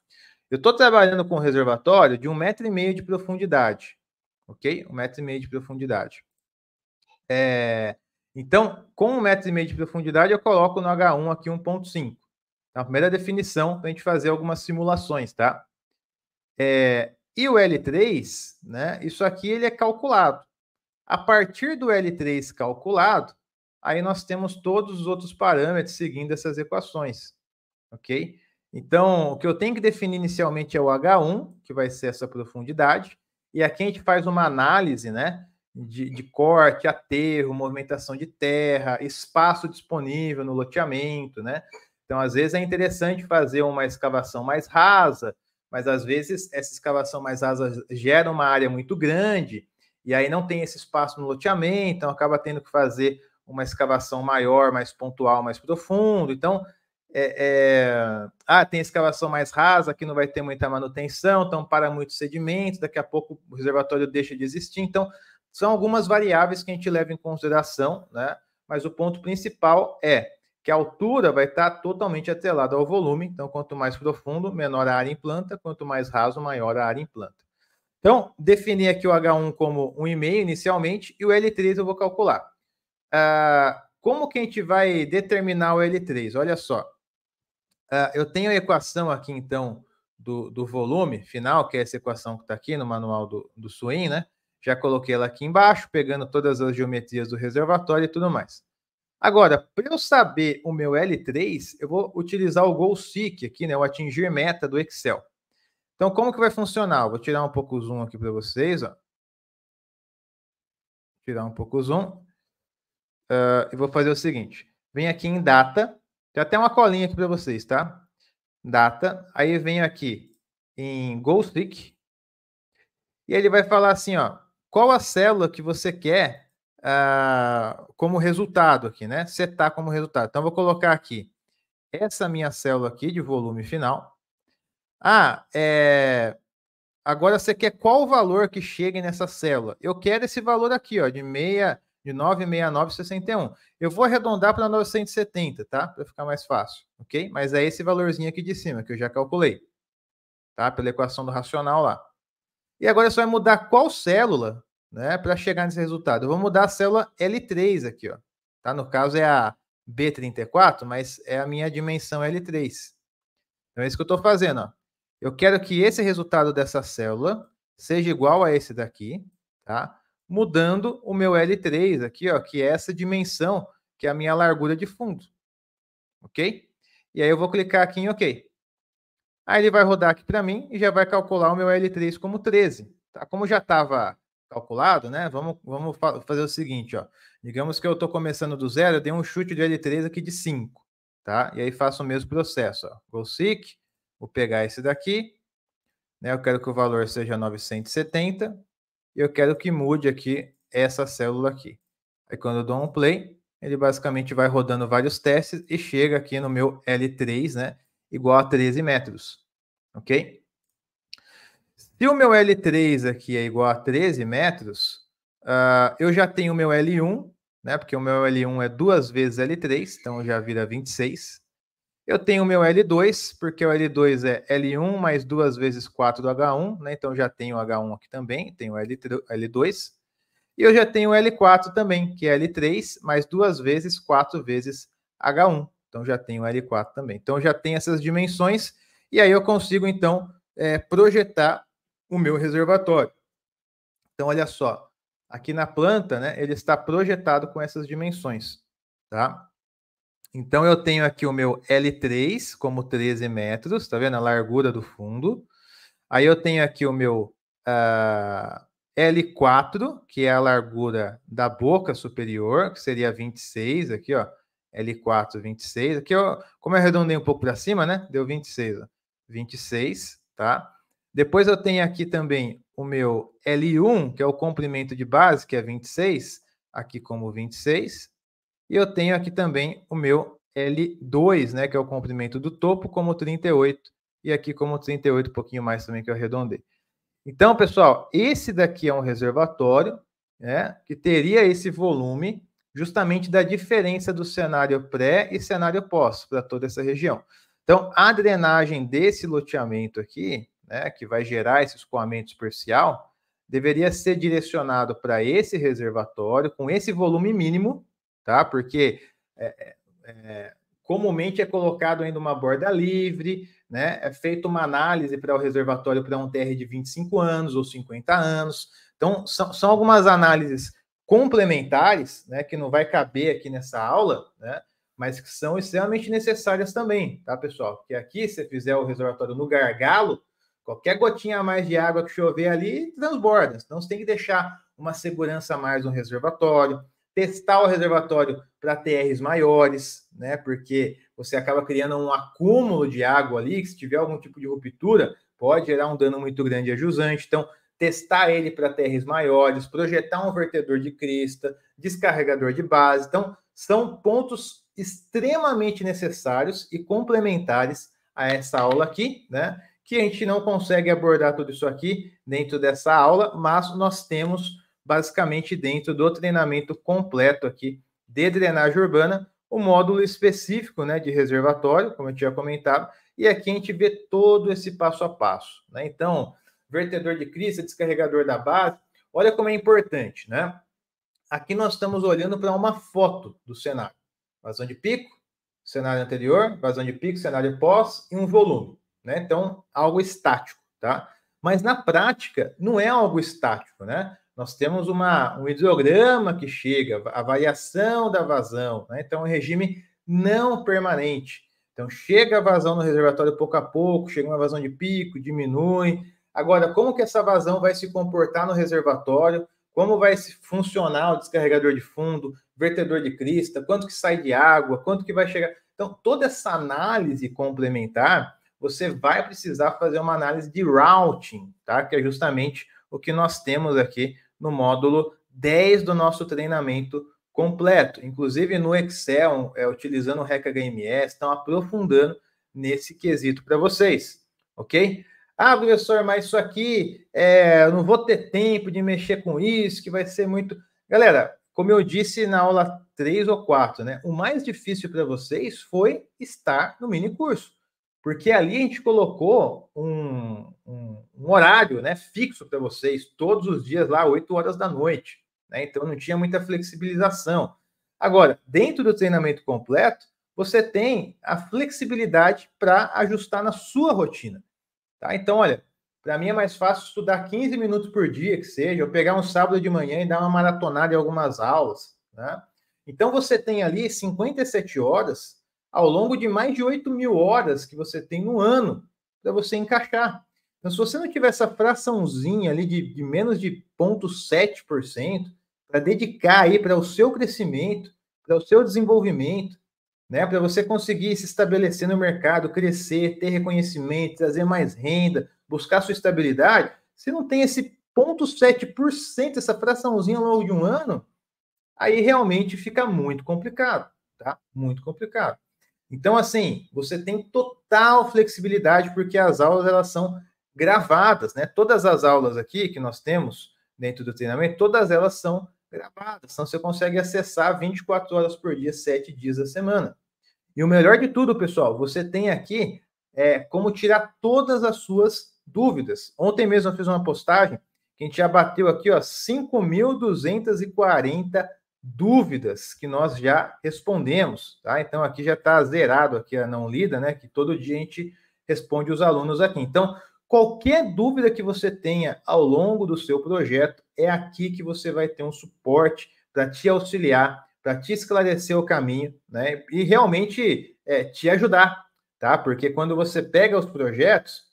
Eu estou trabalhando com um reservatório de um metro e meio de profundidade, ok? Um metro e meio de profundidade. É, então, com um metro e meio de profundidade, eu coloco no H1 aqui 1.5. Então, a primeira definição para a gente fazer algumas simulações, tá? É, e o L3, né? Isso aqui ele é calculado. A partir do L3 calculado, aí nós temos todos os outros parâmetros seguindo essas equações, ok? Então, o que eu tenho que definir inicialmente é o H1, que vai ser essa profundidade, e aqui a gente faz uma análise, né? De, de corte, aterro, movimentação de terra, espaço disponível no loteamento, né? Então, às vezes é interessante fazer uma escavação mais rasa, mas às vezes essa escavação mais rasa gera uma área muito grande, e aí não tem esse espaço no loteamento, então acaba tendo que fazer uma escavação maior, mais pontual, mais profundo. Então, é, é, ah, tem escavação mais rasa, aqui não vai ter muita manutenção, então para muitos sedimento. daqui a pouco o reservatório deixa de existir. Então, são algumas variáveis que a gente leva em consideração, né? Mas o ponto principal é que a altura vai estar totalmente atrelada ao volume, então quanto mais profundo, menor a área em planta, quanto mais raso, maior a área em planta. Então, defini aqui o H1 como 1,5 inicialmente e o L3 eu vou calcular. Ah, como que a gente vai determinar o L3? Olha só, ah, eu tenho a equação aqui, então, do, do volume final, que é essa equação que está aqui no manual do, do né? Já coloquei ela aqui embaixo, pegando todas as geometrias do reservatório e tudo mais. Agora, para eu saber o meu L3, eu vou utilizar o goal seek aqui, né? O atingir meta do Excel. Então, como que vai funcionar? Eu vou tirar um pouco o zoom aqui para vocês, ó. Tirar um pouco o zoom. Uh, e vou fazer o seguinte. Vem aqui em data, tem até uma colinha aqui para vocês, tá? Data. Aí eu venho aqui em stick E ele vai falar assim, ó. Qual a célula que você quer ah, como resultado aqui, né? Setar como resultado. Então, eu vou colocar aqui essa minha célula aqui de volume final. Ah, é... Agora você quer qual o valor que chegue nessa célula? Eu quero esse valor aqui, ó, de meia de 969,61. Eu vou arredondar para 970, tá? Para ficar mais fácil, ok? Mas é esse valorzinho aqui de cima que eu já calculei, tá? Pela equação do racional lá. E agora só vai mudar qual célula, né, para chegar nesse resultado. Eu vou mudar a célula L3 aqui, ó. Tá? No caso é a B34, mas é a minha dimensão L3. Então é isso que eu estou fazendo, ó. Eu quero que esse resultado dessa célula seja igual a esse daqui, tá? mudando o meu L3 aqui, ó, que é essa dimensão, que é a minha largura de fundo. Ok? E aí eu vou clicar aqui em OK. Aí ele vai rodar aqui para mim e já vai calcular o meu L3 como 13. Tá? Como já estava calculado, né? Vamos, vamos fazer o seguinte, ó. Digamos que eu estou começando do zero, eu dei um chute de L3 aqui de 5, tá? E aí faço o mesmo processo, ó. Go seek, vou pegar esse daqui, né? Eu quero que o valor seja 970, eu quero que mude aqui essa célula aqui. Aí quando eu dou um play, ele basicamente vai rodando vários testes e chega aqui no meu L3, né, igual a 13 metros, ok? Se o meu L3 aqui é igual a 13 metros, uh, eu já tenho o meu L1, né, porque o meu L1 é duas vezes L3, então já vira 26, eu tenho o meu L2, porque o L2 é L1 mais duas vezes 4 do H1, né? Então já tenho H1 aqui também, tenho L2. E eu já tenho L4 também, que é L3 mais duas vezes 4 vezes H1. Então já tenho L4 também. Então já tenho essas dimensões e aí eu consigo então é, projetar o meu reservatório. Então olha só, aqui na planta, né, ele está projetado com essas dimensões, tá? Então, eu tenho aqui o meu L3 como 13 metros, tá vendo? A largura do fundo. Aí eu tenho aqui o meu uh, ah, L4, que é a largura da boca superior, que seria 26 aqui, ó. L4, 26. Aqui, ó, como eu arredondei um pouco para cima, né? Deu 26, ó. 26, tá? Depois eu tenho aqui também o meu L1, que é o comprimento de base, que é 26, aqui como 26. E eu tenho aqui também o meu L2, né, que é o comprimento do topo, como 38, e aqui como 38, um pouquinho mais também que eu arredondei. Então, pessoal, esse daqui é um reservatório, né, que teria esse volume justamente da diferença do cenário pré e cenário pós para toda essa região. Então, a drenagem desse loteamento aqui, né, que vai gerar esse escoamento superficial, deveria ser direcionado para esse reservatório com esse volume mínimo, tá? Porque é, é, é, comumente é colocado ainda uma borda livre, né? É feita uma análise para o reservatório para um TR de 25 anos ou 50 anos. Então, são, são algumas análises complementares, né? Que não vai caber aqui nessa aula, né? Mas que são extremamente necessárias também, tá, pessoal? Porque aqui, se você fizer o reservatório no gargalo, qualquer gotinha a mais de água que chover ali transborda. Então, você tem que deixar uma segurança a mais no reservatório testar o reservatório para TRs maiores, né? Porque você acaba criando um acúmulo de água ali, que se tiver algum tipo de ruptura, pode gerar um dano muito grande a jusante. Então, testar ele para TRs maiores, projetar um vertedor de crista, descarregador de base. Então, são pontos extremamente necessários e complementares a essa aula aqui, né? Que a gente não consegue abordar tudo isso aqui dentro dessa aula, mas nós temos basicamente dentro do treinamento completo aqui de drenagem urbana, o módulo específico né, de reservatório, como eu tinha comentado, e aqui a gente vê todo esse passo a passo. Né? Então, vertedor de crista, descarregador da base, olha como é importante, né? Aqui nós estamos olhando para uma foto do cenário. Vazão de pico, cenário anterior, vazão de pico, cenário pós e um volume, né? Então, algo estático, tá? Mas na prática, não é algo estático, né? nós temos uma, um hidrograma que chega, a variação da vazão, né? então é um regime não permanente. Então chega a vazão no reservatório pouco a pouco, chega uma vazão de pico, diminui. Agora, como que essa vazão vai se comportar no reservatório? Como vai funcionar o descarregador de fundo, vertedor de crista, quanto que sai de água, quanto que vai chegar? Então, toda essa análise complementar, você vai precisar fazer uma análise de routing, tá? Que é justamente o que nós temos aqui no módulo 10 do nosso treinamento completo. Inclusive no Excel, é, utilizando o HMS, estão aprofundando nesse quesito para vocês, ok? Ah, professor, mas isso aqui, é, eu não vou ter tempo de mexer com isso, que vai ser muito. Galera, como eu disse na aula 3 ou 4, né? O mais difícil para vocês foi estar no mini curso porque ali a gente colocou um, um, um horário né, fixo para vocês, todos os dias lá, 8 horas da noite. Né? Então não tinha muita flexibilização. Agora, dentro do treinamento completo, você tem a flexibilidade para ajustar na sua rotina. Tá? Então, olha, para mim é mais fácil estudar 15 minutos por dia, que seja, ou pegar um sábado de manhã e dar uma maratonada em algumas aulas. Né? Então, você tem ali 57 horas ao longo de mais de 8 mil horas que você tem no ano para você encaixar. Então, se você não tiver essa fraçãozinha ali de, de menos de 0,7% para dedicar aí para o seu crescimento, para o seu desenvolvimento, né, para você conseguir se estabelecer no mercado, crescer, ter reconhecimento, trazer mais renda, buscar sua estabilidade, se não tem esse 0,7%, essa fraçãozinha ao longo de um ano, aí realmente fica muito complicado, tá? Muito complicado. Então, assim, você tem total flexibilidade, porque as aulas elas são gravadas, né? Todas as aulas aqui que nós temos dentro do treinamento, todas elas são gravadas, então você consegue acessar 24 horas por dia, 7 dias da semana. E o melhor de tudo, pessoal, você tem aqui é, como tirar todas as suas dúvidas. Ontem mesmo eu fiz uma postagem que a gente já bateu aqui, ó, 5.240 dúvidas que nós já respondemos, tá? Então aqui já está zerado aqui a não lida, né? Que todo dia a gente responde os alunos aqui. Então qualquer dúvida que você tenha ao longo do seu projeto é aqui que você vai ter um suporte para te auxiliar, para te esclarecer o caminho, né? E realmente é, te ajudar, tá? Porque quando você pega os projetos,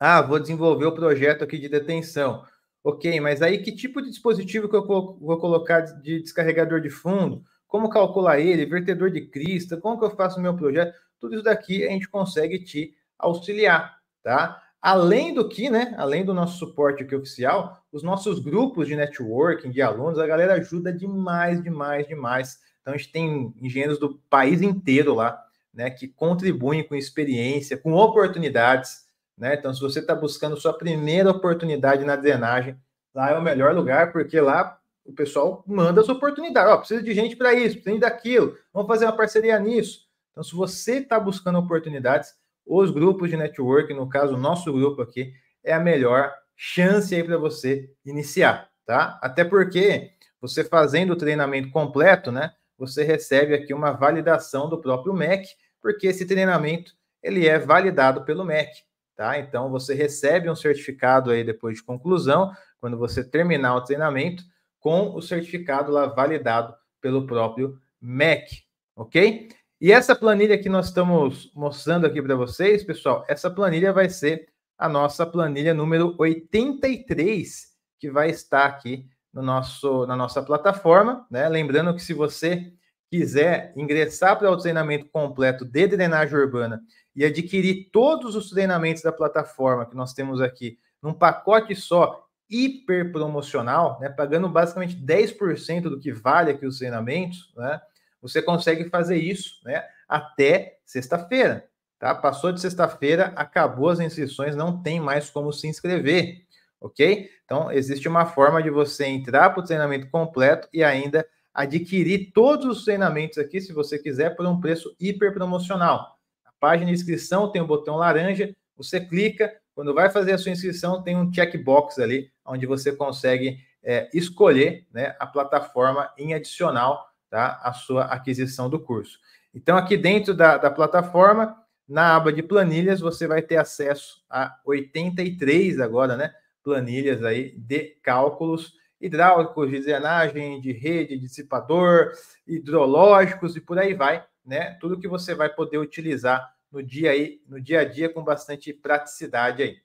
ah, vou desenvolver o projeto aqui de detenção Ok, mas aí que tipo de dispositivo que eu vou colocar de descarregador de fundo? Como calcular ele? Vertedor de crista? Como que eu faço o meu projeto? Tudo isso daqui a gente consegue te auxiliar, tá? Além do que, né? Além do nosso suporte aqui oficial, os nossos grupos de networking, de alunos, a galera ajuda demais, demais, demais. Então a gente tem engenheiros do país inteiro lá, né? Que contribuem com experiência, com oportunidades né? Então, se você está buscando sua primeira oportunidade na drenagem, lá é o melhor lugar, porque lá o pessoal manda as oportunidades. Ó, oh, precisa de gente para isso, precisa daquilo, vamos fazer uma parceria nisso. Então, se você está buscando oportunidades, os grupos de network, no caso, o nosso grupo aqui, é a melhor chance aí para você iniciar, tá? Até porque você fazendo o treinamento completo, né? Você recebe aqui uma validação do próprio MEC, porque esse treinamento ele é validado pelo MEC tá? Então você recebe um certificado aí depois de conclusão, quando você terminar o treinamento, com o certificado lá validado pelo próprio MEC, ok? E essa planilha que nós estamos mostrando aqui para vocês, pessoal, essa planilha vai ser a nossa planilha número 83, que vai estar aqui no nosso, na nossa plataforma. Né? Lembrando que se você quiser ingressar para o treinamento completo de drenagem urbana e adquirir todos os treinamentos da plataforma que nós temos aqui num pacote só hiper promocional, né, pagando basicamente 10% do que vale aqui os treinamentos, né, você consegue fazer isso né, até sexta-feira. Tá? Passou de sexta-feira, acabou as inscrições, não tem mais como se inscrever, ok? Então, existe uma forma de você entrar para o treinamento completo e ainda adquirir todos os treinamentos aqui, se você quiser, por um preço hiper promocional. Na página de inscrição tem o um botão laranja, você clica, quando vai fazer a sua inscrição, tem um checkbox ali, onde você consegue é, escolher né, a plataforma em adicional tá, à sua aquisição do curso. Então, aqui dentro da, da plataforma, na aba de planilhas, você vai ter acesso a 83 agora, né? Planilhas aí de cálculos hidráulicos, de drenagem, de rede, dissipador, hidrológicos e por aí vai, né? Tudo que você vai poder utilizar no dia aí, no dia a dia com bastante praticidade aí,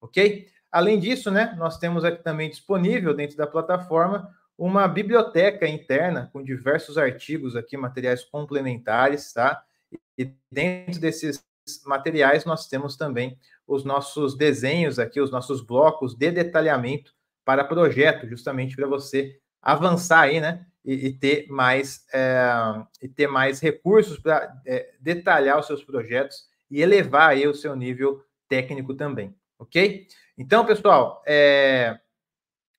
ok? Além disso, né, nós temos aqui também disponível dentro da plataforma uma biblioteca interna com diversos artigos aqui, materiais complementares, tá? E dentro desses materiais nós temos também os nossos desenhos aqui, os nossos blocos de detalhamento para projeto, justamente para você avançar aí, né? E, e ter mais é, e ter mais recursos para é, detalhar os seus projetos e elevar aí o seu nível técnico também, ok? Então, pessoal, é,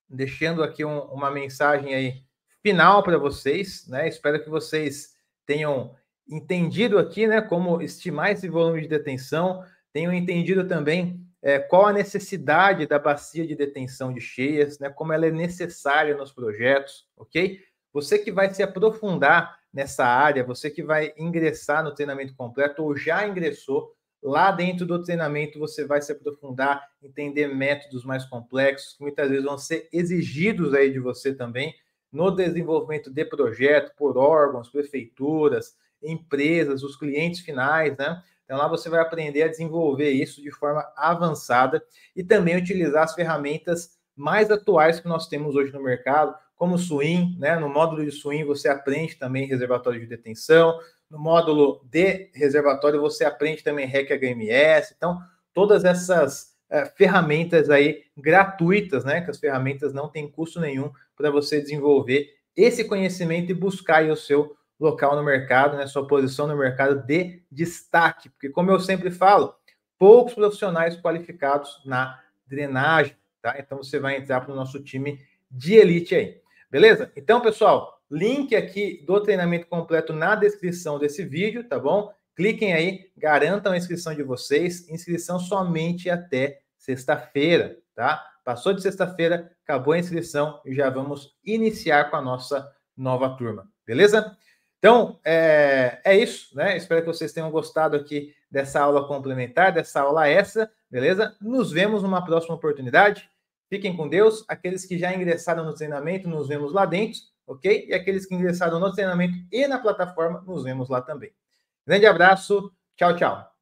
deixando aqui um, uma mensagem aí final para vocês, né? Espero que vocês tenham entendido aqui, né, como estimar esse volume de detenção, tenham entendido também é, qual a necessidade da bacia de detenção de cheias, né, como ela é necessária nos projetos, ok? Você que vai se aprofundar nessa área, você que vai ingressar no treinamento completo ou já ingressou, lá dentro do treinamento você vai se aprofundar, entender métodos mais complexos, que muitas vezes vão ser exigidos aí de você também no desenvolvimento de projeto por órgãos, prefeituras, empresas, os clientes finais, né? Então lá você vai aprender a desenvolver isso de forma avançada e também utilizar as ferramentas mais atuais que nós temos hoje no mercado, como o swing, né? No módulo de swing você aprende também reservatório de detenção, no módulo de reservatório você aprende também REC HMS. Então, todas essas é, ferramentas aí gratuitas, né? Que as ferramentas não têm custo nenhum para você desenvolver esse conhecimento e buscar o seu local no mercado, né, sua posição no mercado de destaque, porque como eu sempre falo, poucos profissionais qualificados na drenagem, tá? Então você vai entrar para o nosso time de elite aí, beleza? Então, pessoal, link aqui do treinamento completo na descrição desse vídeo, tá bom? Cliquem aí, garantam a inscrição de vocês, inscrição somente até sexta-feira, tá? Passou de sexta-feira, acabou a inscrição e já vamos iniciar com a nossa nova turma, beleza? Então, é, é isso, né? Espero que vocês tenham gostado aqui dessa aula complementar, dessa aula essa, beleza? Nos vemos numa próxima oportunidade. Fiquem com Deus. Aqueles que já ingressaram no treinamento, nos vemos lá dentro, ok? E aqueles que ingressaram no treinamento e na plataforma, nos vemos lá também. Grande abraço. Tchau, tchau.